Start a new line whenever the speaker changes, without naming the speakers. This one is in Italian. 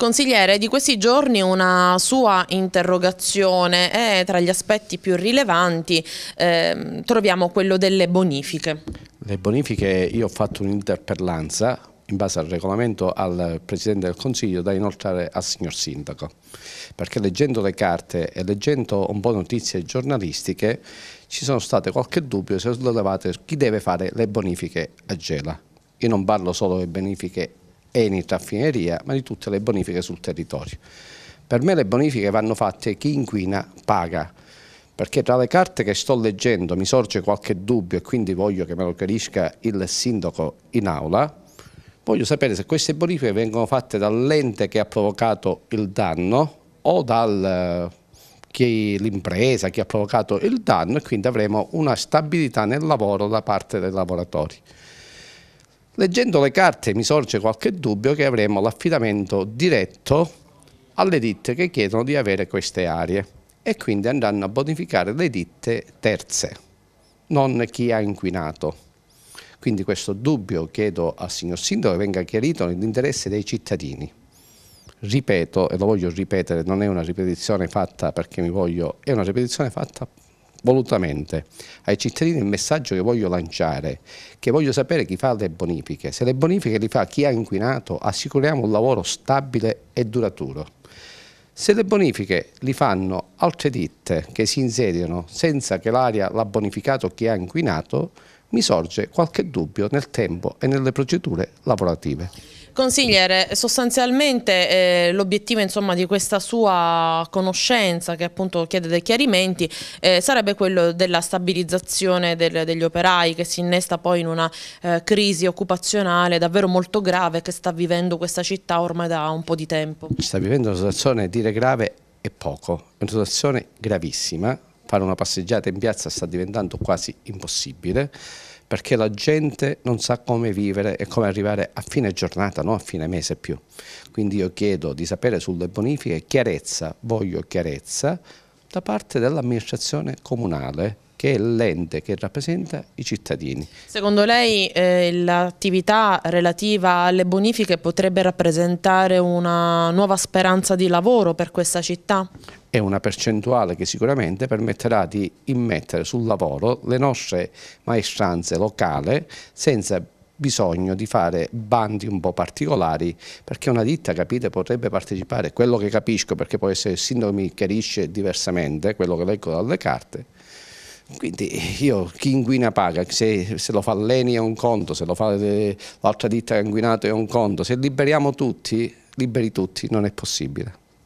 Consigliere, di questi giorni una sua interrogazione e tra gli aspetti più rilevanti eh, troviamo quello delle bonifiche.
Le bonifiche, io ho fatto un'interpellanza in base al regolamento al Presidente del Consiglio da inoltrare al signor Sindaco, perché leggendo le carte e leggendo un po' notizie giornalistiche ci sono state qualche dubbio se sollevate chi deve fare le bonifiche a Gela. Io non parlo solo delle bonifiche Enita, raffineria, ma di tutte le bonifiche sul territorio. Per me le bonifiche vanno fatte chi inquina paga, perché tra le carte che sto leggendo mi sorge qualche dubbio e quindi voglio che me lo chiarisca il sindaco in aula, voglio sapere se queste bonifiche vengono fatte dall'ente che ha provocato il danno o dall'impresa eh, che ha provocato il danno e quindi avremo una stabilità nel lavoro da parte dei lavoratori. Leggendo le carte mi sorge qualche dubbio che avremo l'affidamento diretto alle ditte che chiedono di avere queste aree e quindi andranno a bonificare le ditte terze, non chi ha inquinato. Quindi questo dubbio chiedo al signor Sindaco che venga chiarito nell'interesse dei cittadini. Ripeto, e lo voglio ripetere, non è una ripetizione fatta perché mi voglio, è una ripetizione fatta volutamente ai cittadini il messaggio che voglio lanciare, che voglio sapere chi fa le bonifiche. Se le bonifiche le fa chi ha inquinato, assicuriamo un lavoro stabile e duraturo. Se le bonifiche li fanno altre ditte che si insediano senza che l'aria l'ha bonificato chi ha inquinato, mi sorge qualche dubbio nel tempo e nelle procedure lavorative.
Consigliere, sostanzialmente eh, l'obiettivo di questa sua conoscenza che appunto chiede dei chiarimenti eh, sarebbe quello della stabilizzazione del, degli operai che si innesta poi in una eh, crisi occupazionale davvero molto grave che sta vivendo questa città ormai da un po' di tempo.
Sta vivendo una situazione, dire grave è poco, è una situazione gravissima, fare una passeggiata in piazza sta diventando quasi impossibile perché la gente non sa come vivere e come arrivare a fine giornata, non a fine mese più. Quindi io chiedo di sapere sulle bonifiche chiarezza, voglio chiarezza da parte dell'amministrazione comunale che è l'ente che rappresenta i cittadini.
Secondo lei eh, l'attività relativa alle bonifiche potrebbe rappresentare una nuova speranza di lavoro per questa città?
è una percentuale che sicuramente permetterà di immettere sul lavoro le nostre maestranze locali senza bisogno di fare bandi un po' particolari perché una ditta capite potrebbe partecipare quello che capisco perché può essere il sindaco mi chiarisce diversamente quello che leggo dalle carte quindi io chi inquina paga, se, se lo fa l'ENI è un conto, se lo fa l'altra ditta che ha inquinato è un conto, se liberiamo tutti, liberi tutti, non è possibile.